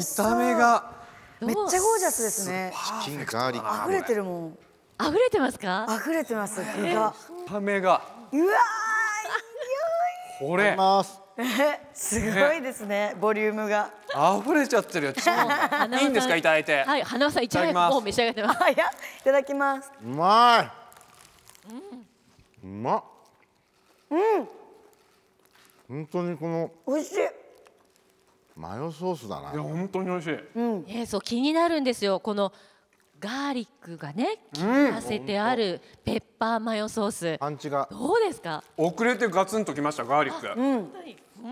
見た目がめっちゃゴージャスですねチキンガーリック溢れてるもん溢れてますか溢れてます具が見た目がうわーこれ すごいですね、ボリュームが溢れちゃってるよ いいんですかいただいてはい、花輪さんいち早くもう召し上がてますいただきますうまい、うまうん本当にこの美味しいマヨソースだな。いや本当に美味しい。うん、えー、そう気になるんですよ。このガーリックがね効かせてあるペッパーマヨソース。パンチが。どうですか。遅れてガツンときましたガーリック。うん。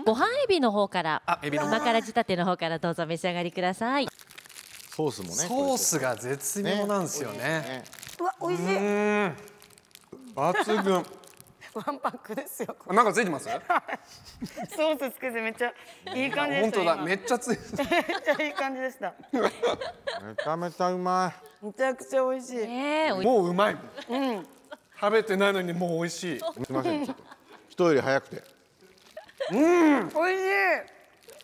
ご飯エビの方から、あエビの甘辛仕立ての方からどうぞ召し上がりください。ソースもね。ソースが絶妙なんですよね。ねねうわ美味しい。抜群。ワンパックですよ。なんかついてます？ソースつけてめっちゃいい感じ本当だ、めっちゃつい。めっちゃいい感じでした。めちゃめちゃうまい。めちゃくちゃ美味しい。えー、もううまい。うん。食べてないのにもう美味しい。すみません、人より早くて。うん。美味しい。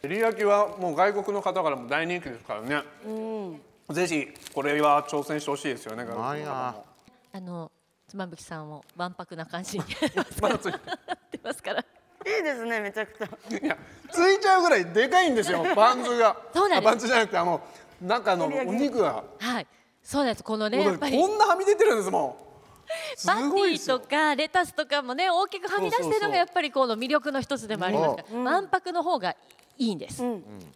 照り焼きはもう外国の方からも大人気ですからね。うん。ぜひこれは挑戦してほしいですよね。うまいな。あの妻夫木さんを万博な感じに まだついてますから。いいですねめちゃくちゃ。いやついちゃうぐらいでかいんですよバ ンズが。そうなんです。バンズじゃなくてあの中のお肉が。はい。そうなんですこのねやっぱりこんなはみ出てるんですもん。パンティーとかレタスとかもね大きくはみ出してるのがやっぱりこの魅力の一つでもありますがわんぱくの方がいいんです、うん、